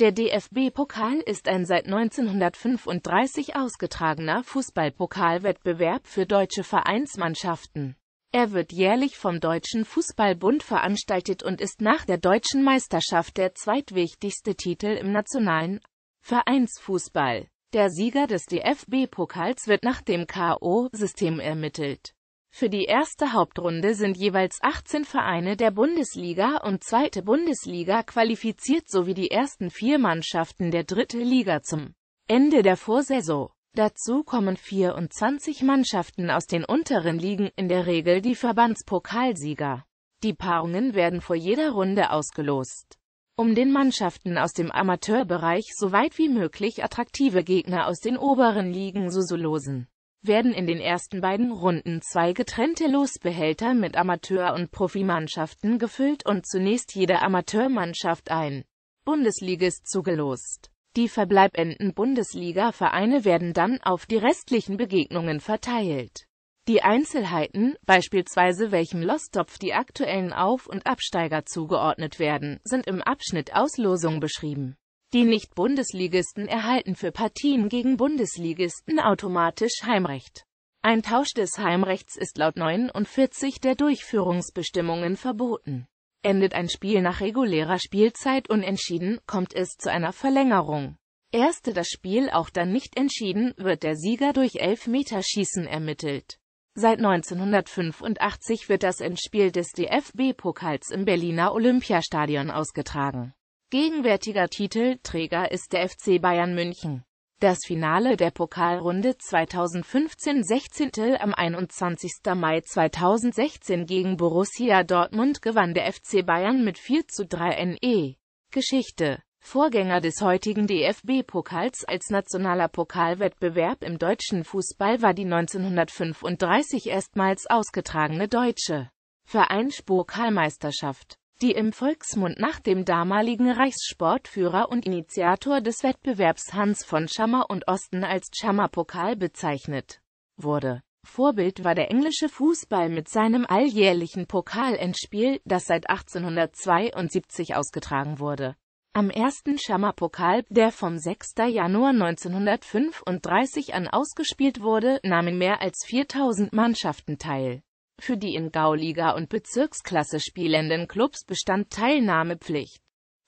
Der DFB-Pokal ist ein seit 1935 ausgetragener Fußballpokalwettbewerb für deutsche Vereinsmannschaften. Er wird jährlich vom Deutschen Fußballbund veranstaltet und ist nach der deutschen Meisterschaft der zweitwichtigste Titel im nationalen Vereinsfußball. Der Sieger des DFB-Pokals wird nach dem K.O.-System ermittelt. Für die erste Hauptrunde sind jeweils 18 Vereine der Bundesliga und zweite Bundesliga qualifiziert sowie die ersten vier Mannschaften der dritte Liga zum Ende der Vorsaison. Dazu kommen 24 Mannschaften aus den unteren Ligen, in der Regel die Verbandspokalsieger. Die Paarungen werden vor jeder Runde ausgelost, um den Mannschaften aus dem Amateurbereich so weit wie möglich attraktive Gegner aus den oberen Ligen zu so, so losen werden in den ersten beiden Runden zwei getrennte Losbehälter mit Amateur- und Profimannschaften gefüllt und zunächst jede Amateurmannschaft ein Bundesligist zugelost. Die verbleibenden Bundesliga-Vereine werden dann auf die restlichen Begegnungen verteilt. Die Einzelheiten, beispielsweise welchem Lostopf die aktuellen Auf- und Absteiger zugeordnet werden, sind im Abschnitt Auslosung beschrieben. Die Nicht-Bundesligisten erhalten für Partien gegen Bundesligisten automatisch Heimrecht. Ein Tausch des Heimrechts ist laut 49 der Durchführungsbestimmungen verboten. Endet ein Spiel nach regulärer Spielzeit unentschieden, kommt es zu einer Verlängerung. Erste das Spiel auch dann nicht entschieden, wird der Sieger durch Elfmeterschießen ermittelt. Seit 1985 wird das Endspiel des DFB-Pokals im Berliner Olympiastadion ausgetragen. Gegenwärtiger Titelträger ist der FC Bayern München. Das Finale der Pokalrunde 2015-16 am 21. Mai 2016 gegen Borussia Dortmund gewann der FC Bayern mit 4 zu 3 NE. Geschichte Vorgänger des heutigen DFB-Pokals als nationaler Pokalwettbewerb im deutschen Fußball war die 1935 erstmals ausgetragene deutsche Vereinspokalmeisterschaft die im Volksmund nach dem damaligen Reichssportführer und Initiator des Wettbewerbs Hans von Schammer und Osten als Schammer-Pokal bezeichnet wurde. Vorbild war der englische Fußball mit seinem alljährlichen Pokalendspiel, das seit 1872 ausgetragen wurde. Am ersten Schammer-Pokal, der vom 6. Januar 1935 an ausgespielt wurde, nahmen mehr als 4000 Mannschaften teil. Für die in Gauliga und Bezirksklasse spielenden Clubs bestand Teilnahmepflicht.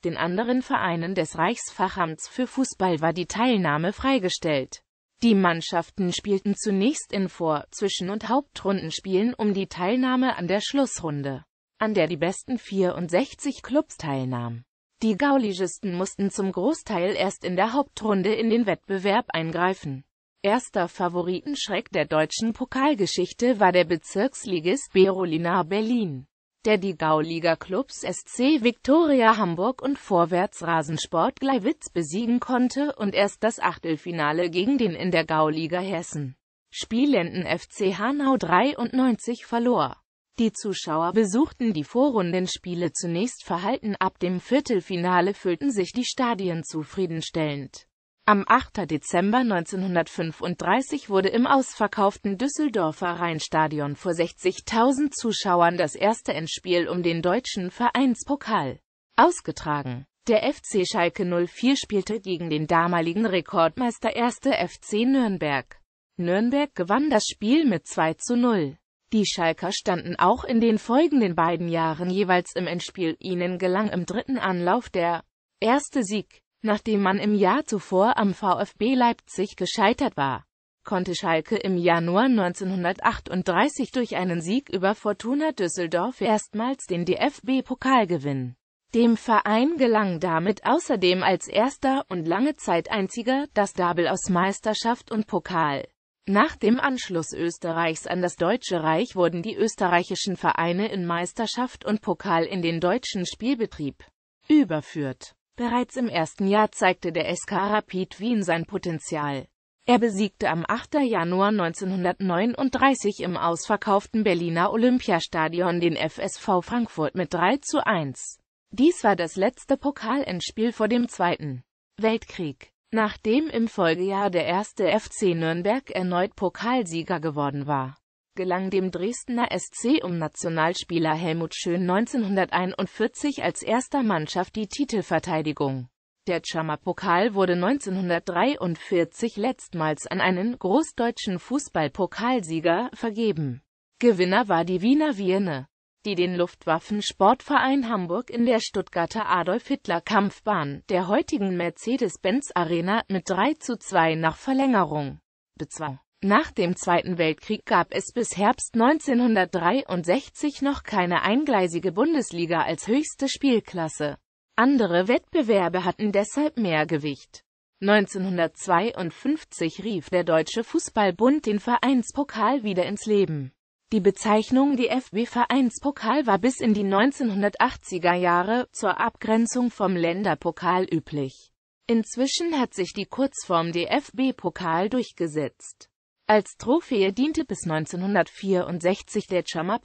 Den anderen Vereinen des Reichsfachamts für Fußball war die Teilnahme freigestellt. Die Mannschaften spielten zunächst in Vor-, Zwischen- und Hauptrundenspielen um die Teilnahme an der Schlussrunde, an der die besten 64 Clubs teilnahmen. Die Gauligisten mussten zum Großteil erst in der Hauptrunde in den Wettbewerb eingreifen. Erster Favoritenschreck der deutschen Pokalgeschichte war der Bezirksligist Berolina Berlin, der die Gauliga-Clubs SC Viktoria Hamburg und Vorwärts Rasensport Gleiwitz besiegen konnte und erst das Achtelfinale gegen den in der Gauliga Hessen spielenden FC Hanau 93 verlor. Die Zuschauer besuchten die Vorrundenspiele zunächst verhalten, ab dem Viertelfinale füllten sich die Stadien zufriedenstellend. Am 8. Dezember 1935 wurde im ausverkauften Düsseldorfer Rheinstadion vor 60.000 Zuschauern das erste Endspiel um den deutschen Vereinspokal ausgetragen. Der FC Schalke 04 spielte gegen den damaligen Rekordmeister 1. FC Nürnberg. Nürnberg gewann das Spiel mit 2 zu 0. Die Schalker standen auch in den folgenden beiden Jahren jeweils im Endspiel, ihnen gelang im dritten Anlauf der erste Sieg. Nachdem man im Jahr zuvor am VfB Leipzig gescheitert war, konnte Schalke im Januar 1938 durch einen Sieg über Fortuna Düsseldorf erstmals den DFB-Pokal gewinnen. Dem Verein gelang damit außerdem als erster und lange Zeit einziger das Double aus Meisterschaft und Pokal. Nach dem Anschluss Österreichs an das Deutsche Reich wurden die österreichischen Vereine in Meisterschaft und Pokal in den deutschen Spielbetrieb überführt Bereits im ersten Jahr zeigte der SK Rapid Wien sein Potenzial. Er besiegte am 8. Januar 1939 im ausverkauften Berliner Olympiastadion den FSV Frankfurt mit 3 zu 1. Dies war das letzte Pokalendspiel vor dem Zweiten Weltkrieg. Nachdem im Folgejahr der erste FC Nürnberg erneut Pokalsieger geworden war gelang dem Dresdner SC um Nationalspieler Helmut Schön 1941 als erster Mannschaft die Titelverteidigung. Der Chammer Pokal wurde 1943 letztmals an einen großdeutschen Fußballpokalsieger vergeben. Gewinner war die Wiener Vierne, die den Luftwaffensportverein Hamburg in der Stuttgarter Adolf-Hitler-Kampfbahn, der heutigen Mercedes-Benz-Arena, mit 3 zu 2 nach Verlängerung bezwang. Nach dem Zweiten Weltkrieg gab es bis Herbst 1963 noch keine eingleisige Bundesliga als höchste Spielklasse. Andere Wettbewerbe hatten deshalb mehr Gewicht. 1952 rief der Deutsche Fußballbund den Vereinspokal wieder ins Leben. Die Bezeichnung DFB Vereinspokal war bis in die 1980er Jahre zur Abgrenzung vom Länderpokal üblich. Inzwischen hat sich die Kurzform DFB-Pokal durchgesetzt. Als Trophäe diente bis 1964 der chama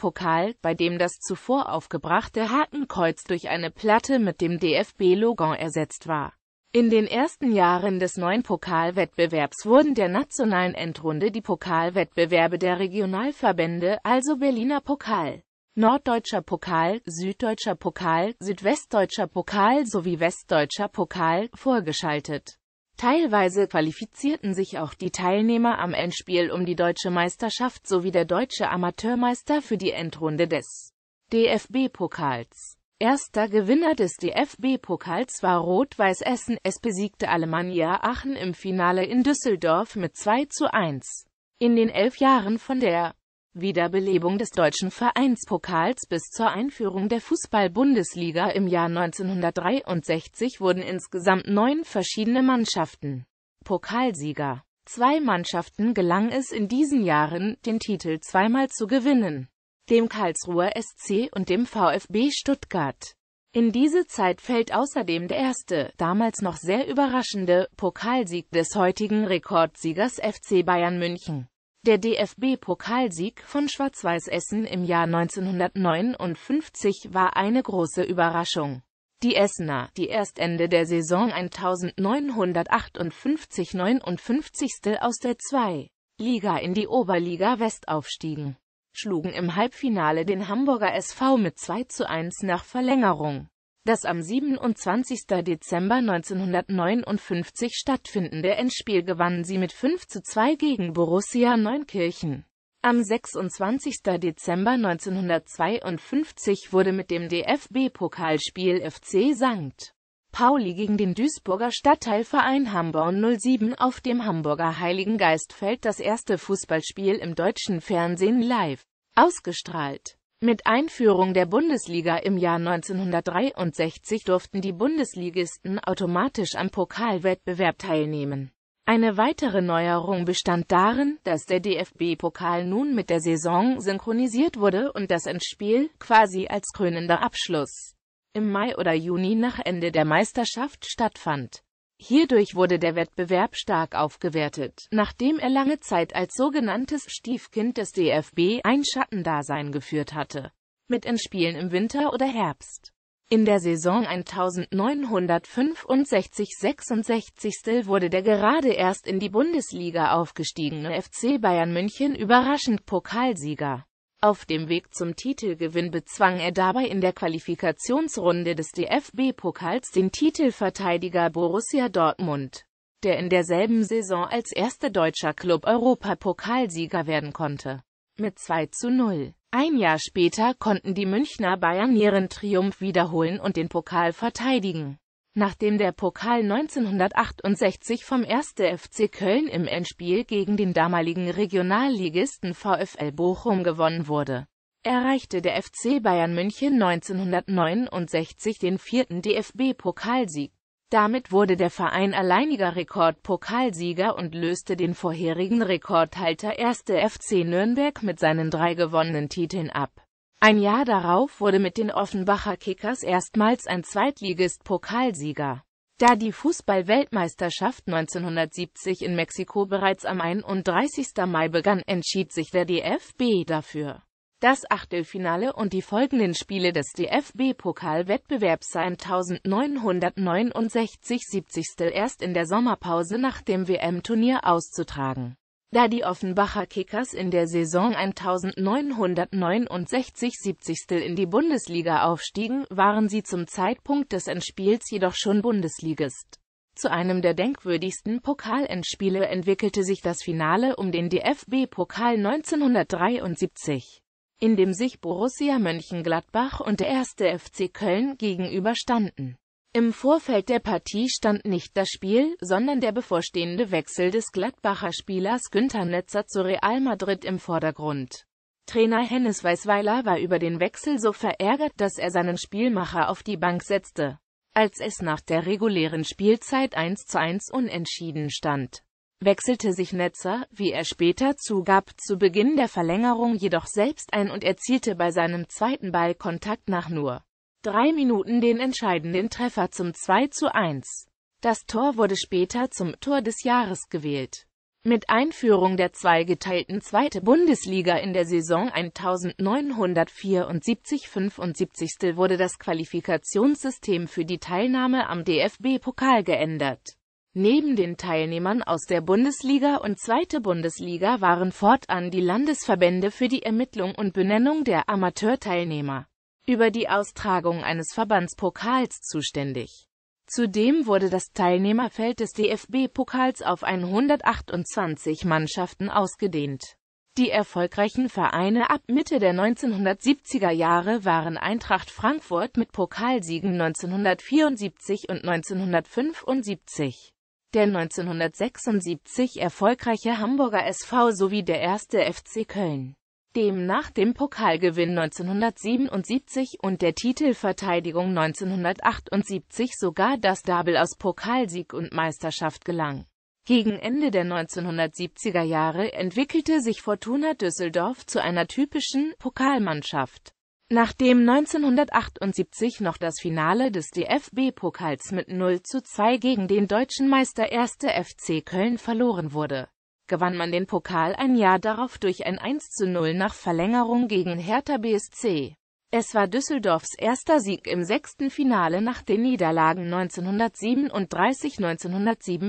bei dem das zuvor aufgebrachte Hakenkreuz durch eine Platte mit dem DFB-Logo ersetzt war. In den ersten Jahren des neuen Pokalwettbewerbs wurden der nationalen Endrunde die Pokalwettbewerbe der Regionalverbände, also Berliner Pokal, Norddeutscher Pokal, Süddeutscher Pokal, Südwestdeutscher Pokal sowie Westdeutscher Pokal, vorgeschaltet Teilweise qualifizierten sich auch die Teilnehmer am Endspiel um die deutsche Meisterschaft sowie der deutsche Amateurmeister für die Endrunde des DFB-Pokals. Erster Gewinner des DFB-Pokals war Rot-Weiß Essen, es besiegte Alemannia Aachen im Finale in Düsseldorf mit 2 zu 1. In den elf Jahren von der Wiederbelebung des deutschen Vereinspokals bis zur Einführung der Fußball-Bundesliga im Jahr 1963 wurden insgesamt neun verschiedene Mannschaften Pokalsieger. Zwei Mannschaften gelang es in diesen Jahren, den Titel zweimal zu gewinnen, dem Karlsruher SC und dem VfB Stuttgart. In diese Zeit fällt außerdem der erste, damals noch sehr überraschende, Pokalsieg des heutigen Rekordsiegers FC Bayern München. Der DFB-Pokalsieg von Schwarz-Weiß Essen im Jahr 1959 war eine große Überraschung. Die Essener, die erst Ende der Saison 1958-59. aus der 2. Liga in die Oberliga West aufstiegen, schlugen im Halbfinale den Hamburger SV mit 2 zu 1 nach Verlängerung. Das am 27. Dezember 1959 stattfindende Endspiel gewannen sie mit 5 zu 2 gegen Borussia Neunkirchen. Am 26. Dezember 1952 wurde mit dem DFB-Pokalspiel FC St. Pauli gegen den Duisburger Stadtteilverein Hamborn 07 auf dem Hamburger Heiligen Geistfeld das erste Fußballspiel im deutschen Fernsehen live ausgestrahlt. Mit Einführung der Bundesliga im Jahr 1963 durften die Bundesligisten automatisch am Pokalwettbewerb teilnehmen. Eine weitere Neuerung bestand darin, dass der DFB-Pokal nun mit der Saison synchronisiert wurde und das Endspiel quasi als krönender Abschluss im Mai oder Juni nach Ende der Meisterschaft stattfand Hierdurch wurde der Wettbewerb stark aufgewertet, nachdem er lange Zeit als sogenanntes Stiefkind des DFB ein Schattendasein geführt hatte, mit Endspielen im Winter oder Herbst. In der Saison 1965-66 wurde der gerade erst in die Bundesliga aufgestiegene FC Bayern München überraschend Pokalsieger. Auf dem Weg zum Titelgewinn bezwang er dabei in der Qualifikationsrunde des DFB-Pokals den Titelverteidiger Borussia Dortmund, der in derselben Saison als erster deutscher Club Europapokalsieger werden konnte. Mit 2 zu 0. Ein Jahr später konnten die Münchner Bayern ihren Triumph wiederholen und den Pokal verteidigen. Nachdem der Pokal 1968 vom 1. FC Köln im Endspiel gegen den damaligen Regionalligisten VfL Bochum gewonnen wurde, erreichte der FC Bayern München 1969 den vierten DFB-Pokalsieg. Damit wurde der Verein alleiniger Rekordpokalsieger und löste den vorherigen Rekordhalter 1. FC Nürnberg mit seinen drei gewonnenen Titeln ab ein Jahr darauf wurde mit den Offenbacher Kickers erstmals ein Zweitligist-Pokalsieger. Da die Fußball-Weltmeisterschaft 1970 in Mexiko bereits am 31. Mai begann, entschied sich der DFB dafür, das Achtelfinale und die folgenden Spiele des DFB-Pokalwettbewerbs 1969-70 erst in der Sommerpause nach dem WM-Turnier auszutragen da die Offenbacher Kickers in der Saison 1969-70 in die Bundesliga aufstiegen, waren sie zum Zeitpunkt des Endspiels jedoch schon Bundesligist. Zu einem der denkwürdigsten Pokalendspiele entwickelte sich das Finale um den DFB-Pokal 1973, in dem sich Borussia Mönchengladbach und der erste FC Köln gegenüberstanden. Im Vorfeld der Partie stand nicht das Spiel, sondern der bevorstehende Wechsel des Gladbacher Spielers Günther Netzer zu Real Madrid im Vordergrund. Trainer Hennes Weißweiler war über den Wechsel so verärgert, dass er seinen Spielmacher auf die Bank setzte. Als es nach der regulären Spielzeit 1 zu 1 unentschieden stand, wechselte sich Netzer, wie er später zugab, zu Beginn der Verlängerung jedoch selbst ein und erzielte bei seinem zweiten Ball Kontakt nach nur drei Minuten den entscheidenden Treffer zum 2 zu 1. Das Tor wurde später zum Tor des Jahres gewählt. Mit Einführung der zweigeteilten zweite Bundesliga in der Saison 1974-75 wurde das Qualifikationssystem für die Teilnahme am DFB-Pokal geändert. Neben den Teilnehmern aus der Bundesliga und zweite Bundesliga waren fortan die Landesverbände für die Ermittlung und Benennung der Amateurteilnehmer über die Austragung eines Verbandspokals zuständig. Zudem wurde das Teilnehmerfeld des DFB-Pokals auf 128 Mannschaften ausgedehnt. Die erfolgreichen Vereine ab Mitte der 1970er Jahre waren Eintracht Frankfurt mit Pokalsiegen 1974 und 1975, der 1976 erfolgreiche Hamburger SV sowie der erste FC Köln dem nach dem Pokalgewinn 1977 und der Titelverteidigung 1978 sogar das Double aus Pokalsieg und Meisterschaft gelang. Gegen Ende der 1970er Jahre entwickelte sich Fortuna Düsseldorf zu einer typischen Pokalmannschaft. Nachdem 1978 noch das Finale des DFB-Pokals mit 0 zu 2 gegen den deutschen Meister 1. FC Köln verloren wurde, gewann man den Pokal ein Jahr darauf durch ein 1 zu 0 nach Verlängerung gegen Hertha BSC. Es war Düsseldorfs erster Sieg im sechsten Finale nach den Niederlagen 1937, 1957,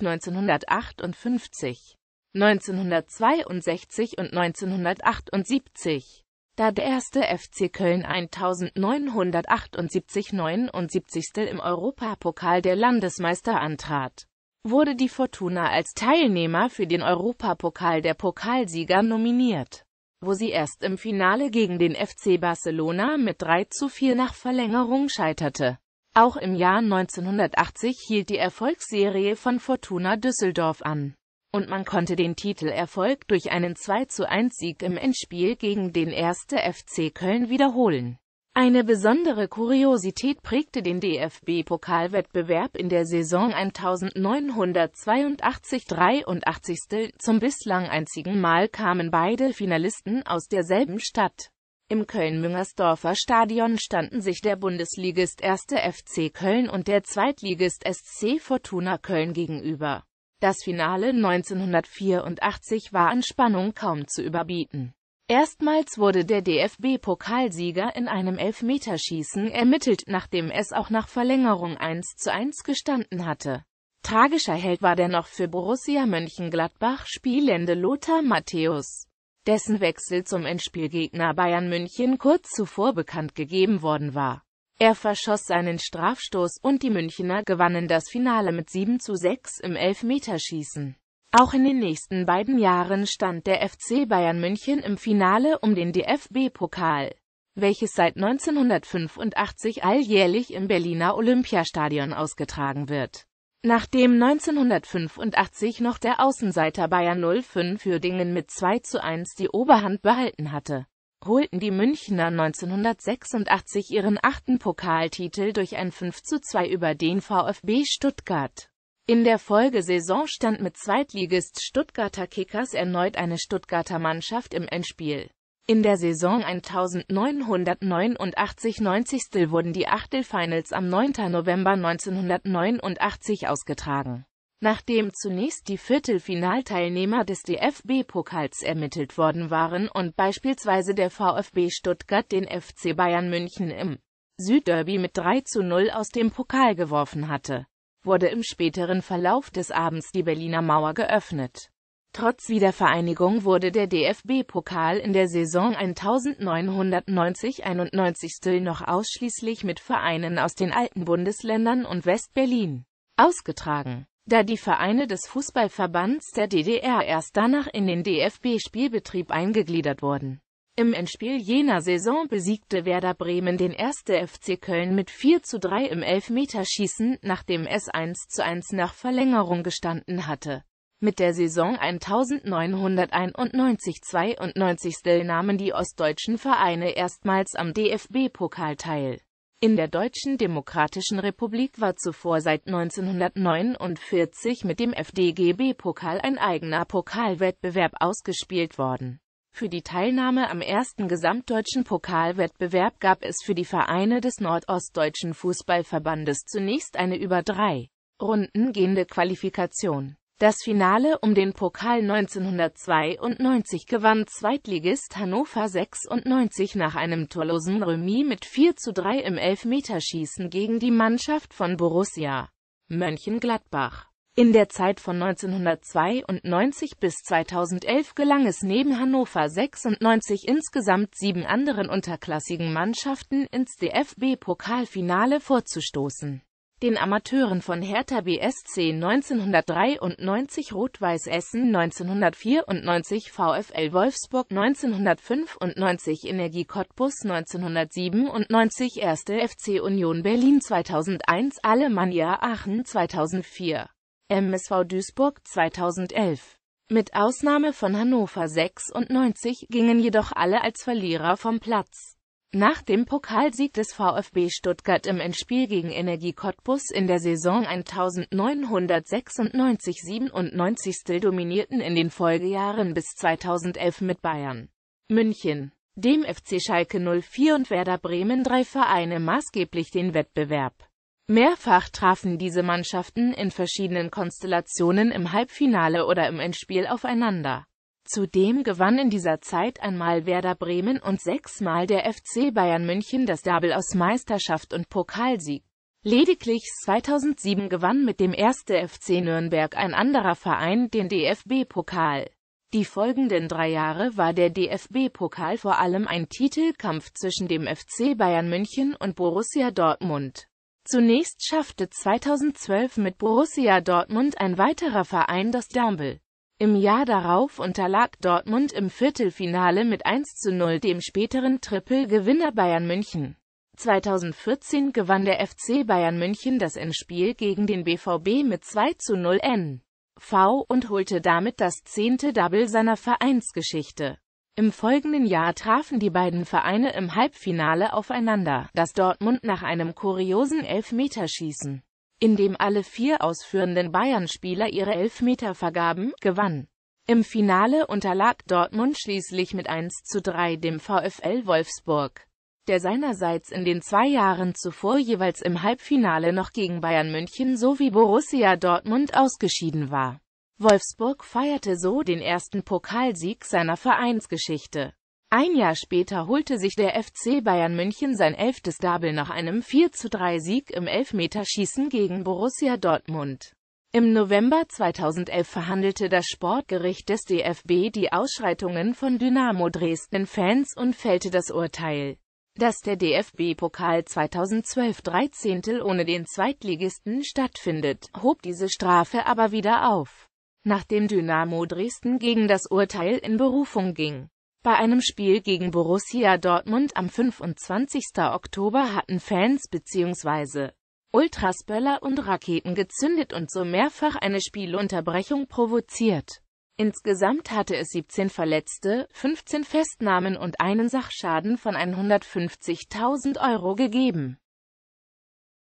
1958, 1962 und 1978. Da der erste FC Köln 1978-79. im Europapokal der Landesmeister antrat wurde die Fortuna als Teilnehmer für den Europapokal der Pokalsieger nominiert, wo sie erst im Finale gegen den FC Barcelona mit 3 zu 4 nach Verlängerung scheiterte. Auch im Jahr 1980 hielt die Erfolgsserie von Fortuna Düsseldorf an und man konnte den Titelerfolg durch einen 2 zu 1 Sieg im Endspiel gegen den 1. FC Köln wiederholen. Eine besondere Kuriosität prägte den DFB-Pokalwettbewerb in der Saison 1982-83. Zum bislang einzigen Mal kamen beide Finalisten aus derselben Stadt. Im Köln-Müngersdorfer Stadion standen sich der Bundesligist 1. FC Köln und der Zweitligist SC Fortuna Köln gegenüber. Das Finale 1984 war an Spannung kaum zu überbieten. Erstmals wurde der DFB-Pokalsieger in einem Elfmeterschießen ermittelt, nachdem es auch nach Verlängerung 1 zu 1 gestanden hatte. Tragischer Held war der noch für Borussia Mönchengladbach spielende Lothar Matthäus, dessen Wechsel zum Endspielgegner Bayern München kurz zuvor bekannt gegeben worden war. Er verschoss seinen Strafstoß und die Münchener gewannen das Finale mit 7 zu 6 im Elfmeterschießen. Auch in den nächsten beiden Jahren stand der FC Bayern München im Finale um den DFB-Pokal, welches seit 1985 alljährlich im Berliner Olympiastadion ausgetragen wird. Nachdem 1985 noch der Außenseiter Bayern 05 für Dingen mit 2 zu 1 die Oberhand behalten hatte, holten die Münchner 1986 ihren achten Pokaltitel durch ein 5 zu 2 über den VfB Stuttgart. In der Folgesaison stand mit Zweitligist Stuttgarter Kickers erneut eine Stuttgarter Mannschaft im Endspiel. In der Saison 1989-90 wurden die Achtelfinals am 9. November 1989 ausgetragen. Nachdem zunächst die Viertelfinalteilnehmer des DFB-Pokals ermittelt worden waren und beispielsweise der VfB Stuttgart den FC Bayern München im Südderby mit 3 zu 0 aus dem Pokal geworfen hatte wurde im späteren Verlauf des Abends die Berliner Mauer geöffnet. Trotz Wiedervereinigung wurde der DFB-Pokal in der Saison 1990-91 noch ausschließlich mit Vereinen aus den alten Bundesländern und West-Berlin ausgetragen. Da die Vereine des Fußballverbands der DDR erst danach in den DFB-Spielbetrieb eingegliedert wurden, im Endspiel jener Saison besiegte Werder Bremen den 1. FC Köln mit 4 zu 3 im Elfmeterschießen, nachdem es 1 zu 1 nach Verlängerung gestanden hatte. Mit der Saison 1991-92 nahmen die ostdeutschen Vereine erstmals am DFB-Pokal teil. In der Deutschen Demokratischen Republik war zuvor seit 1949 mit dem FDGB-Pokal ein eigener Pokalwettbewerb ausgespielt worden für die Teilnahme am ersten gesamtdeutschen Pokalwettbewerb gab es für die Vereine des Nordostdeutschen Fußballverbandes zunächst eine über drei Runden gehende Qualifikation. Das Finale um den Pokal 1992 gewann Zweitligist Hannover 96 nach einem torlosen Remis mit 4 zu 3 im Elfmeterschießen gegen die Mannschaft von Borussia Mönchengladbach. In der Zeit von 1992 bis 2011 gelang es neben Hannover 96 insgesamt sieben anderen unterklassigen Mannschaften ins DFB-Pokalfinale vorzustoßen. Den Amateuren von Hertha BSC 1993, Rot-Weiß Essen 1994, VfL Wolfsburg 1995, Energie Cottbus 1997, 1. FC Union Berlin 2001, Alemannia Aachen 2004. MSV Duisburg 2011. Mit Ausnahme von Hannover 96 gingen jedoch alle als Verlierer vom Platz. Nach dem Pokalsieg des VfB Stuttgart im Endspiel gegen Energie Cottbus in der Saison 1996-97 dominierten in den Folgejahren bis 2011 mit Bayern, München, dem FC Schalke 04 und Werder Bremen drei Vereine maßgeblich den Wettbewerb. Mehrfach trafen diese Mannschaften in verschiedenen Konstellationen im Halbfinale oder im Endspiel aufeinander. Zudem gewann in dieser Zeit einmal Werder Bremen und sechsmal der FC Bayern München das Double aus Meisterschaft und Pokalsieg. Lediglich 2007 gewann mit dem 1. FC Nürnberg ein anderer Verein den DFB-Pokal. Die folgenden drei Jahre war der DFB-Pokal vor allem ein Titelkampf zwischen dem FC Bayern München und Borussia Dortmund. Zunächst schaffte 2012 mit Borussia Dortmund ein weiterer Verein das Downbill. Im Jahr darauf unterlag Dortmund im Viertelfinale mit 1 zu 0 dem späteren Triple-Gewinner Bayern München. 2014 gewann der FC Bayern München das Endspiel gegen den BVB mit 2 zu 0 N. V und holte damit das zehnte Double seiner Vereinsgeschichte. Im folgenden Jahr trafen die beiden Vereine im Halbfinale aufeinander, das Dortmund nach einem kuriosen Elfmeterschießen, in dem alle vier ausführenden Bayern-Spieler ihre Elfmeter vergaben, gewann. Im Finale unterlag Dortmund schließlich mit 1 zu 3 dem VfL Wolfsburg, der seinerseits in den zwei Jahren zuvor jeweils im Halbfinale noch gegen Bayern München sowie Borussia Dortmund ausgeschieden war. Wolfsburg feierte so den ersten Pokalsieg seiner Vereinsgeschichte. Ein Jahr später holte sich der FC Bayern München sein elftes Double nach einem 4-3-Sieg im Elfmeterschießen gegen Borussia Dortmund. Im November 2011 verhandelte das Sportgericht des DFB die Ausschreitungen von Dynamo Dresden-Fans und fällte das Urteil, dass der DFB-Pokal 2012 13. ohne den Zweitligisten stattfindet, hob diese Strafe aber wieder auf nachdem Dynamo Dresden gegen das Urteil in Berufung ging. Bei einem Spiel gegen Borussia Dortmund am 25. Oktober hatten Fans bzw. Ultrasböller und Raketen gezündet und so mehrfach eine Spielunterbrechung provoziert. Insgesamt hatte es 17 Verletzte, 15 Festnahmen und einen Sachschaden von 150.000 Euro gegeben.